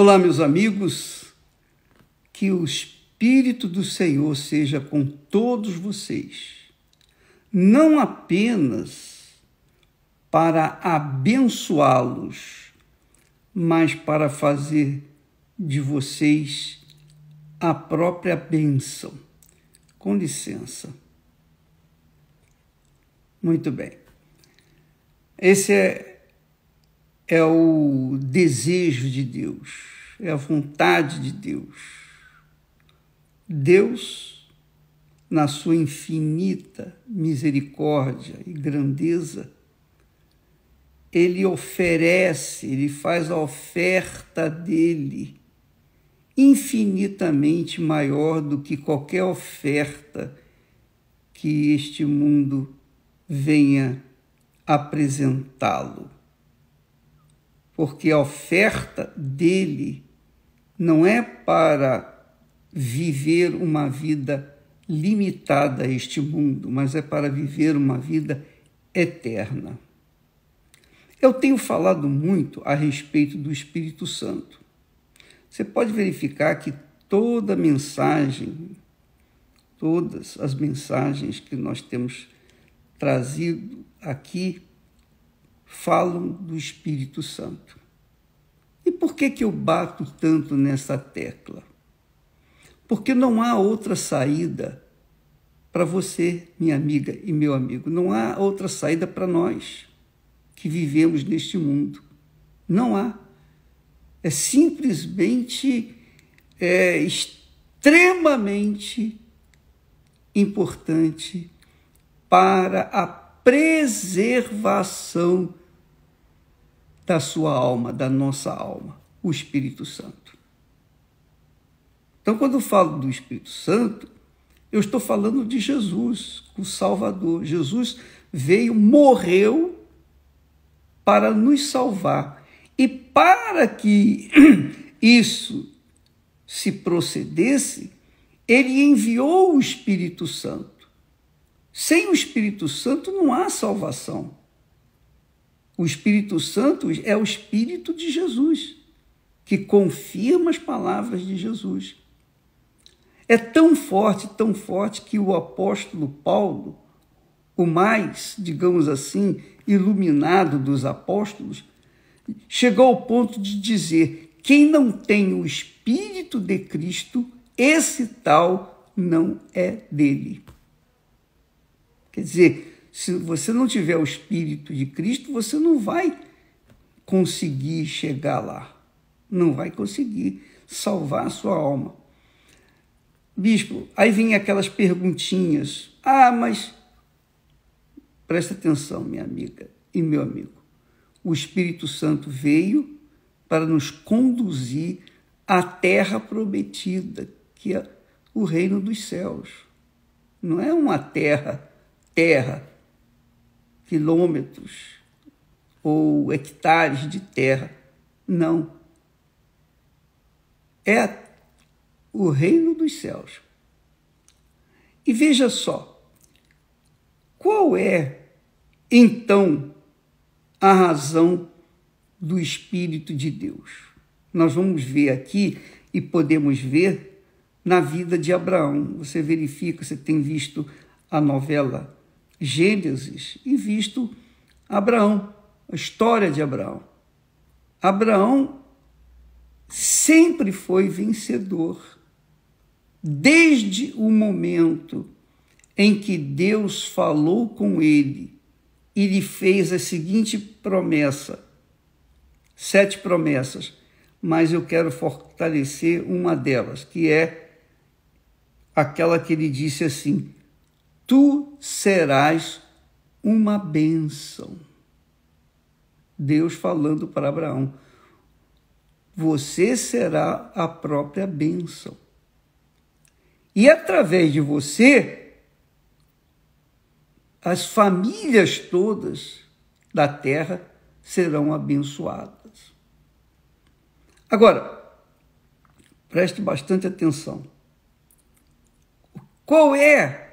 Olá, meus amigos, que o Espírito do Senhor seja com todos vocês, não apenas para abençoá-los, mas para fazer de vocês a própria bênção. Com licença. Muito bem. Esse é, é o desejo de Deus é a vontade de Deus. Deus, na sua infinita misericórdia e grandeza, ele oferece, ele faz a oferta dele infinitamente maior do que qualquer oferta que este mundo venha apresentá-lo. Porque a oferta dele não é para viver uma vida limitada a este mundo, mas é para viver uma vida eterna. Eu tenho falado muito a respeito do Espírito Santo. Você pode verificar que toda mensagem, todas as mensagens que nós temos trazido aqui, falam do Espírito Santo. E por que, que eu bato tanto nessa tecla? Porque não há outra saída para você, minha amiga e meu amigo. Não há outra saída para nós que vivemos neste mundo. Não há. É simplesmente é, extremamente importante para a preservação da sua alma, da nossa alma, o Espírito Santo. Então, quando eu falo do Espírito Santo, eu estou falando de Jesus, o Salvador. Jesus veio, morreu para nos salvar. E para que isso se procedesse, ele enviou o Espírito Santo. Sem o Espírito Santo não há salvação. O Espírito Santo é o Espírito de Jesus, que confirma as palavras de Jesus. É tão forte, tão forte, que o apóstolo Paulo, o mais, digamos assim, iluminado dos apóstolos, chegou ao ponto de dizer: quem não tem o Espírito de Cristo, esse tal não é dele. Quer dizer, se você não tiver o Espírito de Cristo, você não vai conseguir chegar lá. Não vai conseguir salvar a sua alma. Bispo, aí vem aquelas perguntinhas. Ah, mas presta atenção, minha amiga e meu amigo. O Espírito Santo veio para nos conduzir à terra prometida, que é o reino dos céus. Não é uma terra, terra, quilômetros ou hectares de terra. Não. É o reino dos céus. E veja só, qual é, então, a razão do Espírito de Deus? Nós vamos ver aqui e podemos ver na vida de Abraão. Você verifica, você tem visto a novela Gênesis e visto Abraão, a história de Abraão. Abraão sempre foi vencedor. Desde o momento em que Deus falou com ele e lhe fez a seguinte promessa: sete promessas, mas eu quero fortalecer uma delas, que é aquela que ele disse assim: tu serás uma bênção. Deus falando para Abraão: Você será a própria bênção. E através de você, as famílias todas da terra serão abençoadas. Agora, preste bastante atenção. Qual é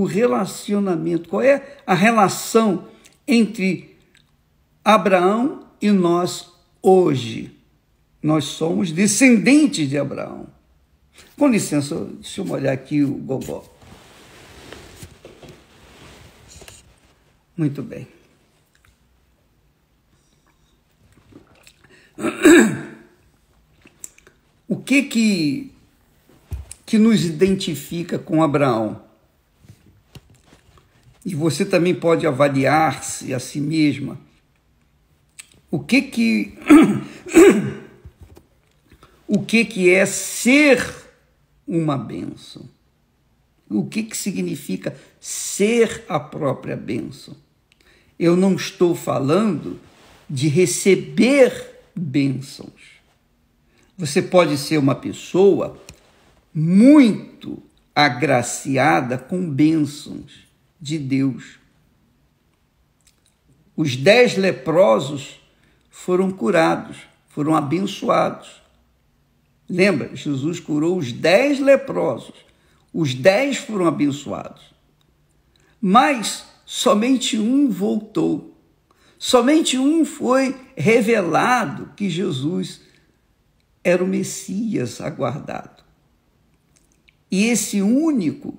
o relacionamento, qual é a relação entre Abraão e nós hoje. Nós somos descendentes de Abraão. Com licença, deixa eu olhar aqui o Gogó. Muito bem. O que que, que nos identifica com Abraão? E você também pode avaliar-se a si mesma. O que que o que que é ser uma bênção? O que que significa ser a própria bênção? Eu não estou falando de receber bênçãos. Você pode ser uma pessoa muito agraciada com bênçãos de Deus. Os dez leprosos foram curados, foram abençoados. Lembra, Jesus curou os dez leprosos, os dez foram abençoados. Mas somente um voltou, somente um foi revelado que Jesus era o Messias aguardado. E esse único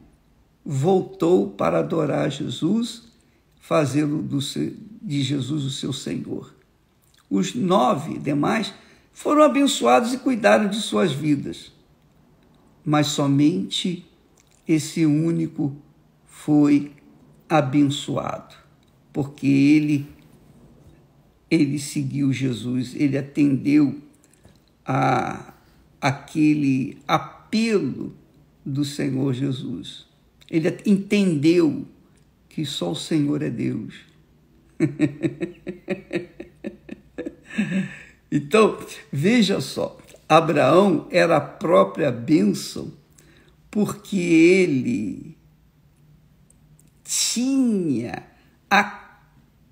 voltou para adorar Jesus, fazendo de Jesus o seu Senhor. Os nove demais foram abençoados e cuidaram de suas vidas, mas somente esse único foi abençoado, porque ele ele seguiu Jesus, ele atendeu a aquele apelo do Senhor Jesus. Ele entendeu que só o Senhor é Deus. então, veja só, Abraão era a própria bênção, porque ele tinha a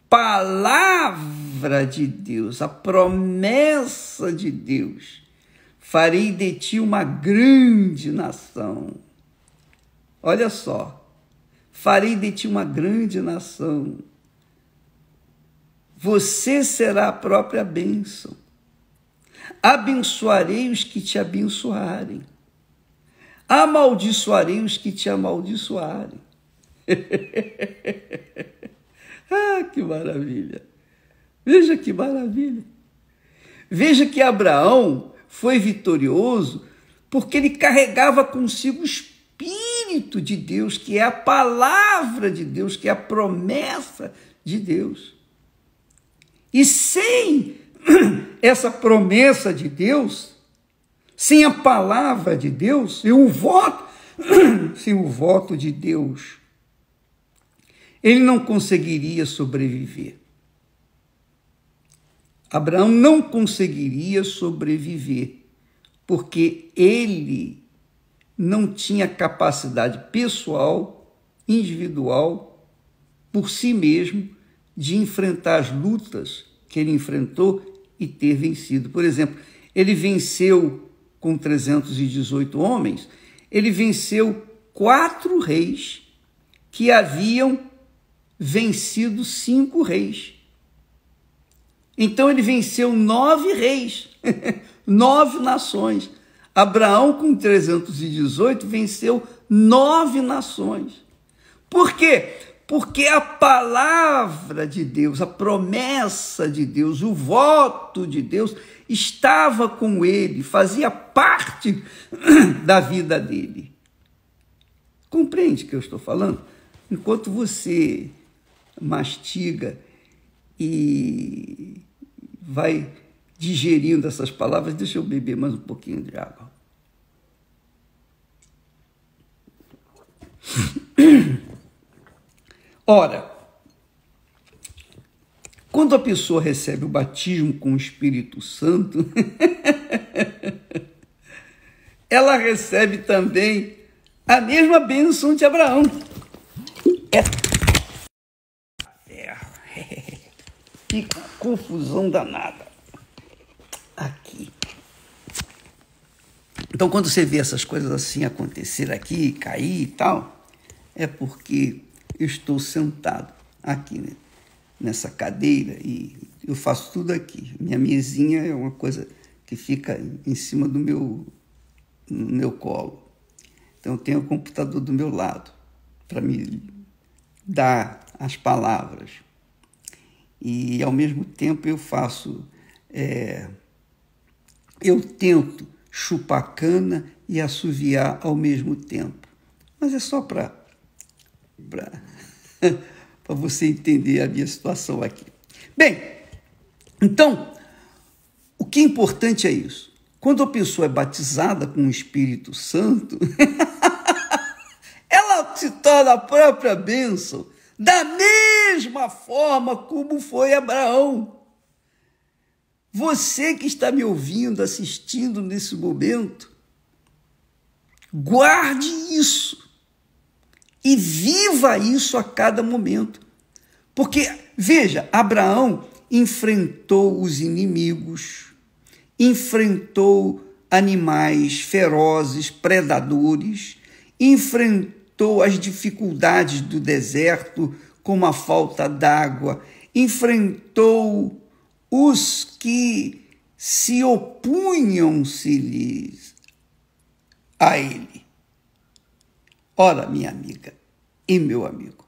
palavra de Deus, a promessa de Deus. Farei de ti uma grande nação Olha só. Farei de ti uma grande nação. Você será a própria bênção. Abençoarei os que te abençoarem. Amaldiçoarei os que te amaldiçoarem. ah, que maravilha! Veja que maravilha! Veja que Abraão foi vitorioso porque ele carregava consigo os espinho Espírito de Deus, que é a palavra de Deus, que é a promessa de Deus. E sem essa promessa de Deus, sem a palavra de Deus, e o voto, sem o voto de Deus, ele não conseguiria sobreviver. Abraão não conseguiria sobreviver, porque ele não tinha capacidade pessoal, individual, por si mesmo, de enfrentar as lutas que ele enfrentou e ter vencido. Por exemplo, ele venceu com 318 homens, ele venceu quatro reis que haviam vencido cinco reis. Então ele venceu nove reis, nove nações. Abraão, com 318, venceu nove nações. Por quê? Porque a palavra de Deus, a promessa de Deus, o voto de Deus estava com ele, fazia parte da vida dele. Compreende o que eu estou falando? Enquanto você mastiga e vai digerindo essas palavras, deixa eu beber mais um pouquinho de água. Ora, quando a pessoa recebe o batismo com o Espírito Santo, ela recebe também a mesma bênção de Abraão. É. Que confusão danada aqui. Então, quando você vê essas coisas assim acontecer aqui, cair e tal, é porque eu estou sentado aqui né? nessa cadeira e eu faço tudo aqui. Minha mesinha é uma coisa que fica em cima do meu, no meu colo. Então, eu tenho o computador do meu lado para me dar as palavras. E, ao mesmo tempo, eu faço. É, eu tento chupar cana e assoviar ao mesmo tempo. Mas é só para você entender a minha situação aqui. Bem, então, o que é importante é isso. Quando a pessoa é batizada com o Espírito Santo, ela se torna a própria bênção, da mesma forma como foi Abraão. Você que está me ouvindo, assistindo nesse momento, guarde isso e viva isso a cada momento. Porque, veja, Abraão enfrentou os inimigos, enfrentou animais ferozes, predadores, enfrentou as dificuldades do deserto, como a falta d'água, enfrentou os que se opunham-se-lhes a ele. Ora, minha amiga e meu amigo,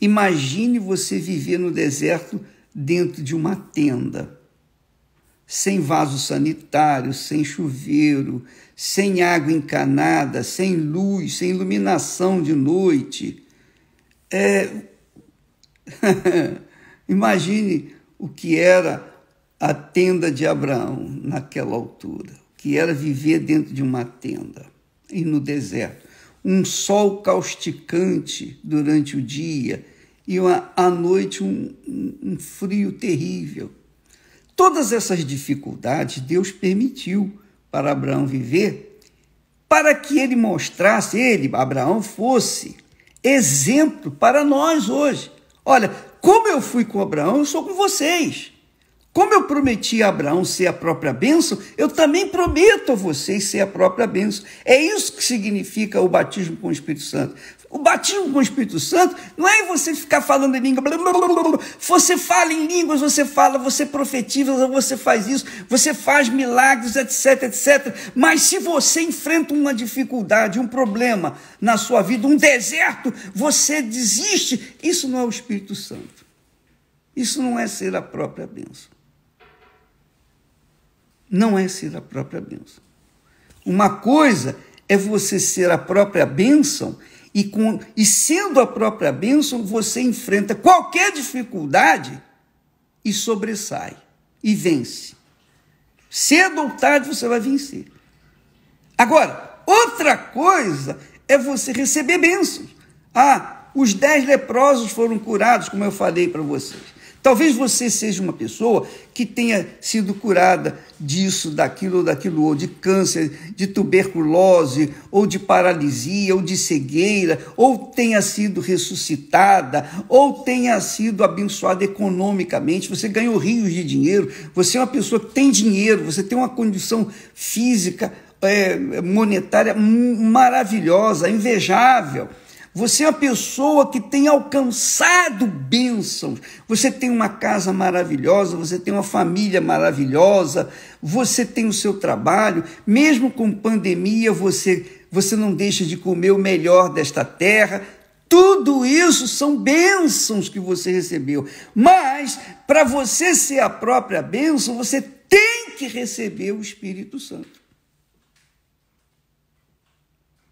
imagine você viver no deserto dentro de uma tenda, sem vaso sanitário, sem chuveiro, sem água encanada, sem luz, sem iluminação de noite. É... Imagine o que era a tenda de Abraão naquela altura, que era viver dentro de uma tenda e no deserto. Um sol causticante durante o dia e uma, à noite um, um frio terrível. Todas essas dificuldades Deus permitiu para Abraão viver, para que ele mostrasse, ele, Abraão, fosse exemplo para nós hoje. Olha, como eu fui com Abraão, eu sou com vocês. Como eu prometi a Abraão ser a própria bênção, eu também prometo a vocês ser a própria bênção. É isso que significa o batismo com o Espírito Santo. O batismo com o Espírito Santo não é você ficar falando em língua. Blá, blá, blá, você fala em línguas, você fala, você profetiza, você faz isso, você faz milagres, etc, etc. Mas se você enfrenta uma dificuldade, um problema na sua vida, um deserto, você desiste. Isso não é o Espírito Santo. Isso não é ser a própria bênção. Não é ser a própria bênção. Uma coisa é você ser a própria bênção e, com, e sendo a própria bênção, você enfrenta qualquer dificuldade e sobressai e vence. Cedo ou tarde você vai vencer. Agora, outra coisa é você receber bênçãos. Ah, os dez leprosos foram curados, como eu falei para vocês. Talvez você seja uma pessoa que tenha sido curada disso, daquilo ou daquilo, ou de câncer, de tuberculose, ou de paralisia, ou de cegueira, ou tenha sido ressuscitada, ou tenha sido abençoada economicamente. Você ganhou rios de dinheiro, você é uma pessoa que tem dinheiro, você tem uma condição física, é, monetária maravilhosa, invejável. Você é uma pessoa que tem alcançado bênçãos. Você tem uma casa maravilhosa, você tem uma família maravilhosa, você tem o seu trabalho. Mesmo com pandemia, você, você não deixa de comer o melhor desta terra. Tudo isso são bênçãos que você recebeu. Mas, para você ser a própria bênção, você tem que receber o Espírito Santo.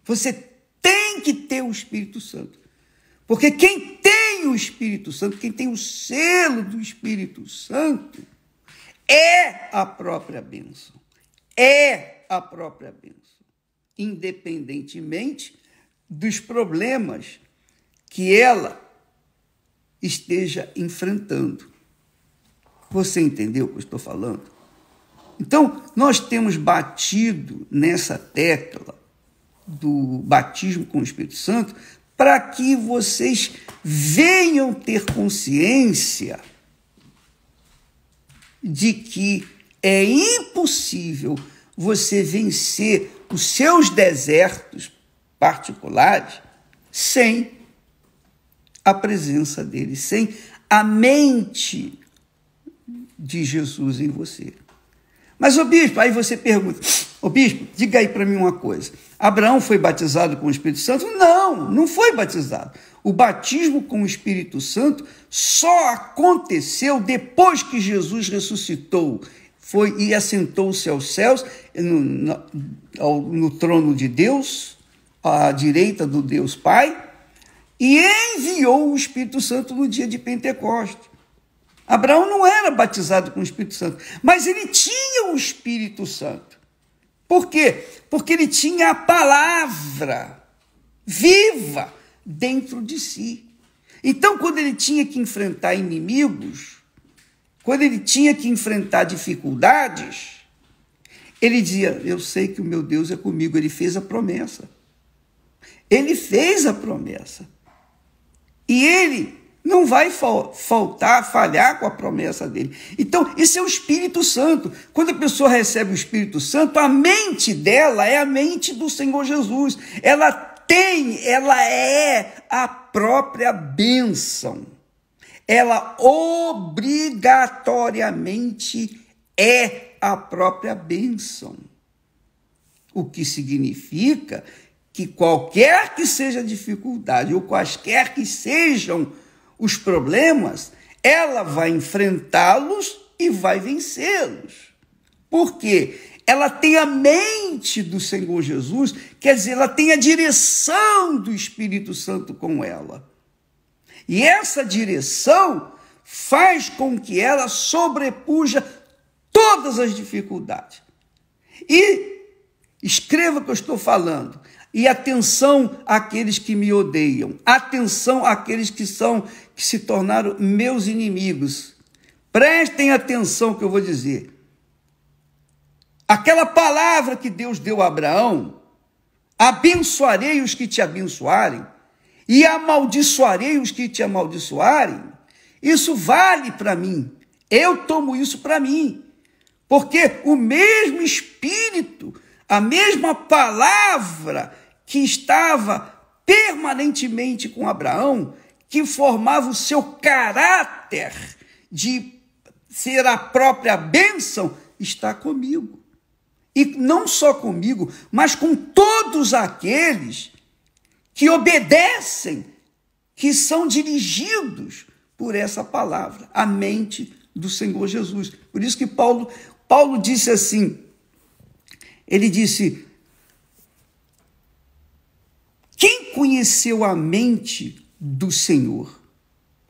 Você tem que ter o Espírito Santo. Porque quem tem o Espírito Santo, quem tem o selo do Espírito Santo, é a própria bênção. É a própria bênção. Independentemente dos problemas que ela esteja enfrentando. Você entendeu o que eu estou falando? Então, nós temos batido nessa tecla do batismo com o Espírito Santo, para que vocês venham ter consciência de que é impossível você vencer os seus desertos particulares sem a presença dele, sem a mente de Jesus em você. Mas, o bispo, aí você pergunta, Ô bispo, diga aí para mim uma coisa. Abraão foi batizado com o Espírito Santo? Não, não foi batizado. O batismo com o Espírito Santo só aconteceu depois que Jesus ressuscitou. Foi e assentou-se aos céus, no, no, no trono de Deus, à direita do Deus Pai, e enviou o Espírito Santo no dia de Pentecostes. Abraão não era batizado com o Espírito Santo, mas ele tinha o Espírito Santo. Por quê? Porque ele tinha a palavra viva dentro de si. Então, quando ele tinha que enfrentar inimigos, quando ele tinha que enfrentar dificuldades, ele dizia: Eu sei que o meu Deus é comigo. Ele fez a promessa. Ele fez a promessa. E ele não vai faltar, falhar com a promessa dele. Então, isso é o Espírito Santo. Quando a pessoa recebe o Espírito Santo, a mente dela é a mente do Senhor Jesus. Ela tem, ela é a própria bênção. Ela obrigatoriamente é a própria bênção. O que significa que qualquer que seja dificuldade, ou quaisquer que sejam os problemas, ela vai enfrentá-los e vai vencê-los. Porque ela tem a mente do Senhor Jesus, quer dizer, ela tem a direção do Espírito Santo com ela. E essa direção faz com que ela sobrepuja todas as dificuldades. E escreva o que eu estou falando. E atenção àqueles que me odeiam. Atenção àqueles que são que se tornaram meus inimigos. Prestem atenção que eu vou dizer. Aquela palavra que Deus deu a Abraão, abençoarei os que te abençoarem e amaldiçoarei os que te amaldiçoarem. Isso vale para mim. Eu tomo isso para mim. Porque o mesmo espírito, a mesma palavra que estava permanentemente com Abraão, que formava o seu caráter de ser a própria bênção, está comigo. E não só comigo, mas com todos aqueles que obedecem, que são dirigidos por essa palavra, a mente do Senhor Jesus. Por isso que Paulo, Paulo disse assim: ele disse, quem conheceu a mente do Senhor?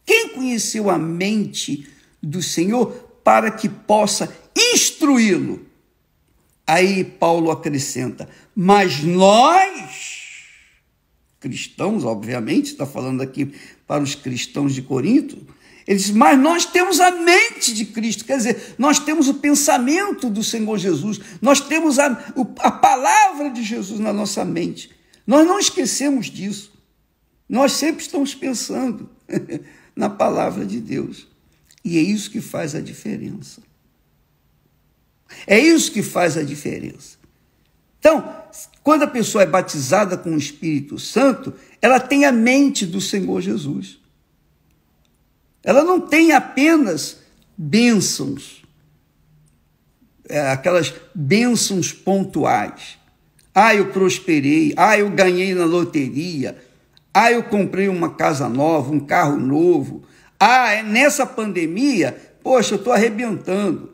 Quem conheceu a mente do Senhor para que possa instruí-lo? Aí Paulo acrescenta: Mas nós, cristãos, obviamente, está falando aqui para os cristãos de Corinto, ele diz: Mas nós temos a mente de Cristo, quer dizer, nós temos o pensamento do Senhor Jesus, nós temos a, a palavra de Jesus na nossa mente. Nós não esquecemos disso. Nós sempre estamos pensando na palavra de Deus. E é isso que faz a diferença. É isso que faz a diferença. Então, quando a pessoa é batizada com o Espírito Santo, ela tem a mente do Senhor Jesus. Ela não tem apenas bênçãos, é, aquelas bênçãos pontuais. Ah, eu prosperei. Ah, eu ganhei na loteria. Ah, eu comprei uma casa nova, um carro novo. Ah, é nessa pandemia, poxa, eu estou arrebentando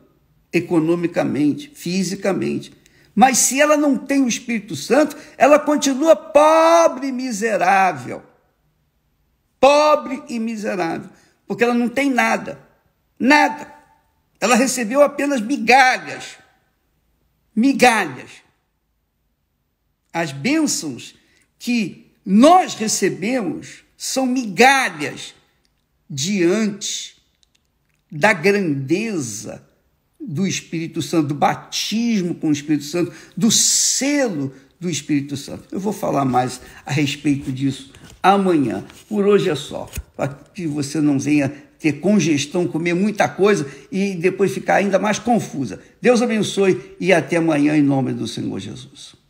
economicamente, fisicamente. Mas se ela não tem o Espírito Santo, ela continua pobre e miserável. Pobre e miserável. Porque ela não tem nada. Nada. Ela recebeu apenas migalhas. Migalhas as bênçãos que nós recebemos são migalhas diante da grandeza do Espírito Santo, do batismo com o Espírito Santo, do selo do Espírito Santo. Eu vou falar mais a respeito disso amanhã. Por hoje é só, para que você não venha ter congestão, comer muita coisa e depois ficar ainda mais confusa. Deus abençoe e até amanhã em nome do Senhor Jesus.